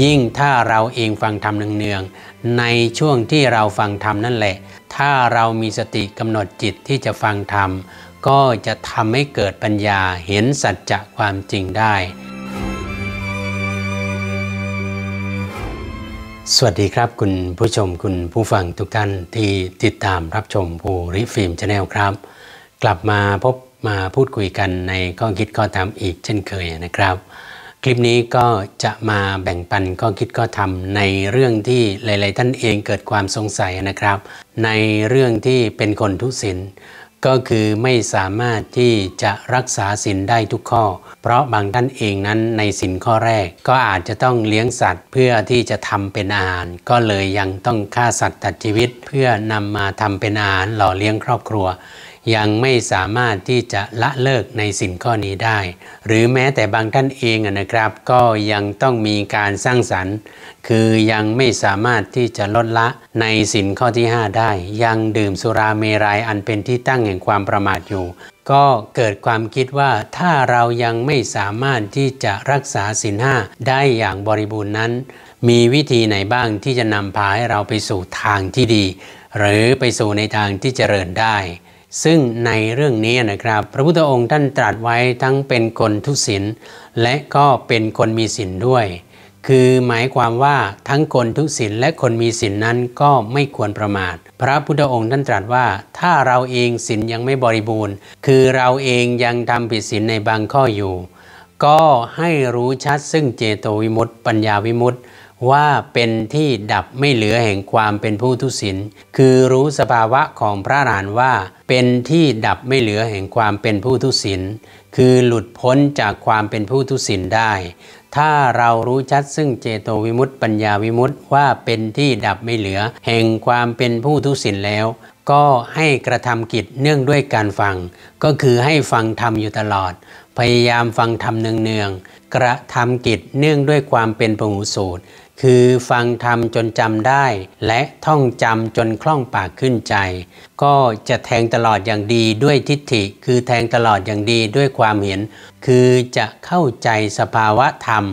ยิ่งถ้าเราเองฟังธรรมเนืองๆในช่วงที่เราฟังธรรมนั่นแหละ ถ้าเรามีสติกำหนดจิตที่จะฟังธรรม ก็จะทำให้เกิดปัญญาเห็นสัจจะความจริงได้ สวัสดีครับคุณผู้ชมคุณผู้ฟังทุกท่านที่ติดตามรับชมภูริฟิล์มชาแนลครับ กลับมาพบมาพูดคุยกันในข้อคิดข้อธรรมอีกเช่นเคยนะครับคลิปนี้ก็จะมาแบ่งปันก็คิดก็ทำในเรื่องที่หลายๆท่านเองเกิดความสงสัยนะครับ ในเรื่องที่เป็นคนทุศินก็คือไม่สามารถที่จะรักษาศินได้ทุกข้อ เพราะบางท่านเองนั้นในสินข้อแรก ก็อาจจะต้องเลี้ยงสัตว์ เพื่อที่จะทำเป็นอาหารก็เลยยังต้องฆ่าสัตว์ตัดชีวิต เพื่อนำมาทำเป็นอาหารหล่อเลี้ยงครอบครัวยังไม่สามารถที่จะละเลิกในสินข้อนี้ได้ หรือแม้แต่บางท่านเองนะครับ ก็ยังต้องมีการสร้างสรรค์ คือยังไม่สามารถที่จะลดละในสินข้อที่ 5 ได้ ยังดื่มสุราเมรัยอันเป็นที่ตั้งแห่งความประมาทอยู่ ก็เกิดความคิดว่าถ้าเรายังไม่สามารถที่จะรักษาสินห้าได้อย่างบริบูรณ์นั้น มีวิธีไหนบ้างที่จะนำพาให้เราไปสู่ทางที่ดี หรือไปสู่ในทางที่เจริญได้ซึ่งในเรื่องนี้นะครับ พระพุทธองค์ท่านตรัสไว้ทั้งเป็นคนทุศิลและก็เป็นคนมีศิลด้วย คือหมายความว่าทั้งคนทุศิลและคนมีศิลนนั้นก็ไม่ควรประมาท พระพุทธองค์ท่านตรัสว่าถ้าเราเองศิลยังไม่บริบูรณ์ คือเราเองยังทำผิดศิลในบางข้ออยู่ ก็ให้รู้ชัดซึ่งเจโตวิมุตต์ปัญญาวิมุตต์ว่าเป็นที่ดับไม่เหลือแห่งความเป็นผู้ทุศินคือรู้สภาวะของพระอรหันต์ว่า เป็นที่ดับไม่เหลือแห่งความเป็นผู้ทุศินคือหลุดพ้นจากความเป็นผู้ทุศินได้ ถ้าเรารู้ชัดซึ่งเจโตวิมุตต์ปัญญาวิมุตต์ว่าเป็นที่ดับไม่เหลือแห่งความเป็นผู้ทุศินแล้ว ก็ให้กระทำกิจเนื่องด้วยการฟัง ก็คือให้ฟังธรรมอยู่ตลอด พยายามฟังธรรมเนืองๆกระทำกิจเนื่องด้วยความเป็นปหูสูตรคือฟังธรรมจนจำได้และท่องจำจนคล่องปากขึ้นใจ ก็จะแทงตลอดอย่างดีด้วยทิฏฐิ คือแทงตลอดอย่างดีด้วยความเห็น คือจะเข้าใจสภาวะธรรม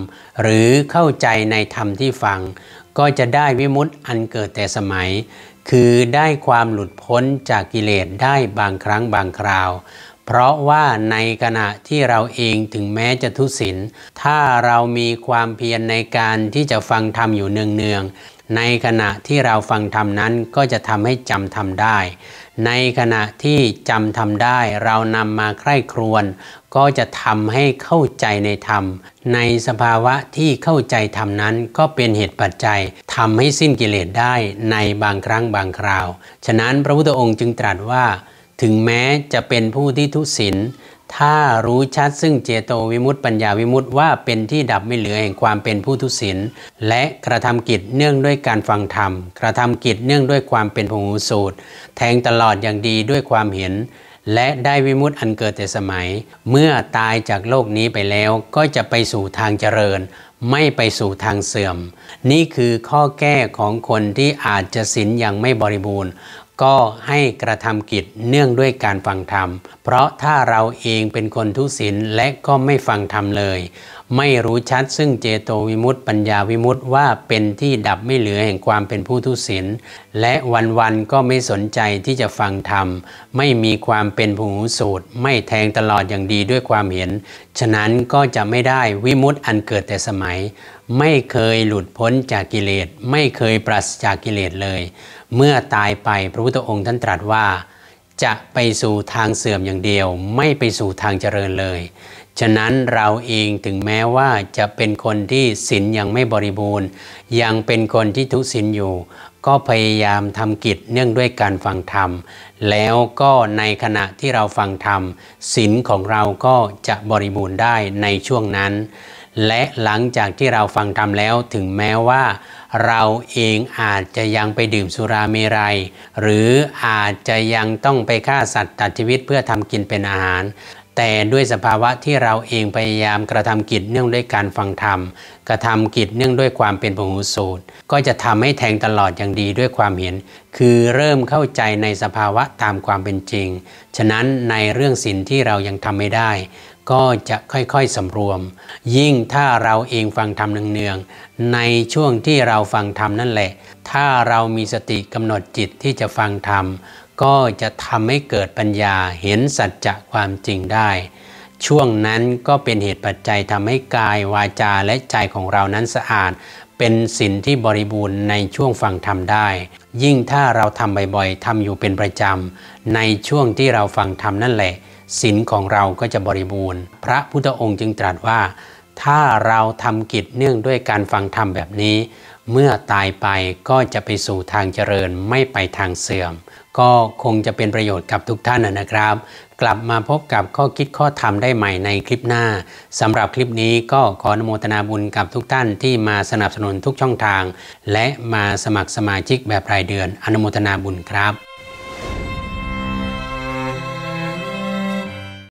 หรือเข้าใจในธรรมที่ฟัง ก็จะได้วิมุตต์อันเกิดแต่สมัย คือได้ความหลุดพ้นจากกิเลสได้บางครั้งบางคราวเพราะว่าในขณะที่เราเองถึงแม้จะทุศีลถ้าเรามีความเพียรในการที่จะฟังธรรมอยู่เนืองๆ ในขณะที่เราฟังธรรมนั้นก็จะทำให้จำธรรมได้ ในขณะที่จำธรรมได้ เรานำมาใคร่ครวญก็จะทำให้เข้าใจในธรรม ในสภาวะที่เข้าใจธรรมนั้นก็เป็นเหตุปัจจัยทำให้สิ้นกิเลสได้ในบางครั้งบางคราว ฉะนั้นพระพุทธองค์จึงตรัสว่าถึงแม้จะเป็นผู้ที่ทุศิลถ้ารู้ชัดซึ่งเจโตวิมุตติปัญญาวิมุตติว่าเป็นที่ดับไม่เหลือแห่งความเป็นผู้ทุศิลและกระทำกิจเนื่องด้วยการฟังธรรม กระทำกิจเนื่องด้วยความเป็นผู้สูตร แทงตลอดอย่างดีด้วยความเห็น และได้วิมุตติอันเกิดแต่สมัย เมื่อตายจากโลกนี้ไปแล้วก็จะไปสู่ทางเจริญ ไม่ไปสู่ทางเสื่อม นี่คือข้อแก้ของคนที่อาจจะศิลอย่างไม่บริบูรณ์ก็ให้กระทำกิจเนื่องด้วยการฟังธรรม เพราะถ้าเราเองเป็นคนทุศีลและก็ไม่ฟังธรรมเลย ไม่รู้ชัดซึ่งเจโตวิมุตต์ปัญญาวิมุตต์ว่าเป็นที่ดับไม่เหลือแห่งความเป็นผู้ทุศีลและวันๆก็ไม่สนใจที่จะฟังธรรม ไม่มีความเป็นผู้สูตร ไม่แทงตลอดอย่างดีด้วยความเห็น ฉะนั้นก็จะไม่ได้วิมุตต์อันเกิดแต่สมัยไม่เคยหลุดพ้นจากกิเลสไม่เคยปราศจากกิเลสเลย เมื่อตายไปพระพุทธองค์ท่านตรัสว่า จะไปสู่ทางเสื่อมอย่างเดียว ไม่ไปสู่ทางเจริญเลย ฉะนั้นเราเองถึงแม้ว่าจะเป็นคนที่ศีลยังไม่บริบูรณ์ ยังเป็นคนที่ทุศีลอยู่ ก็พยายามทำกิจเนื่องด้วยการฟังธรรมแล้วก็ในขณะที่เราฟังธรรมศีลของเราก็จะบริบูรณ์ได้ในช่วงนั้นและหลังจากที่เราฟังธรรมแล้วถึงแม้ว่าเราเองอาจจะยังไปดื่มสุราเมรยัย หรืออาจจะยังต้องไปฆ่าสัตว์ตัดชีวิตเพื่อทำกินเป็นอาหาร แต่ด้วยสภาวะที่เราเองพยายามกระทำกิจเนื่องด้วยการฟังธรรมกระทำกิจเนื่องด้วยความเป็นผูู้สูตรก็จะทำให้แทงตลอดอย่างดีด้วยความเห็น คือเริ่มเข้าใจในสภาวะตามความเป็นจริง ฉะนั้นในเรื่องศีลที่เรายังทำไม่ได้ก็จะค่อยๆสารวม ยิ่งถ้าเราเองฟังธรรมเนืองๆในช่วงที่เราฟังธรรมนั่นแหละ ถ้าเรามีสติกำหนดจิตที่จะฟังธรรม ก็จะทำให้เกิดปัญญาเห็นสัจจะความจริงได้ ช่วงนั้นก็เป็นเหตุปัจจัยทำให้กายวาจาและใจของเรานั้นสะอาด เป็นสินที่บริบูรณ์ในช่วงฟังธรรมได้ ยิ่งถ้าเราทำบ่อย ๆทำอยู่เป็นประจำในช่วงที่เราฟังธรรมนั่นแหละศีลของเราก็จะบริบูรณ์ พระพุทธองค์จึงตรัสว่า ถ้าเราทำกิจเนื่องด้วยการฟังธรรมแบบนี้ เมื่อตายไปก็จะไปสู่ทางเจริญไม่ไปทางเสื่อม ก็คงจะเป็นประโยชน์กับทุกท่านนะครับ กลับมาพบกับข้อคิดข้อธรรมได้ใหม่ในคลิปหน้า สำหรับคลิปนี้ก็ขออนุโมทนาบุญกับทุกท่านที่มาสนับสนุนทุกช่องทาง และมาสมัครสมาชิกแบบรายเดือนอนุโมทนาบุญครับ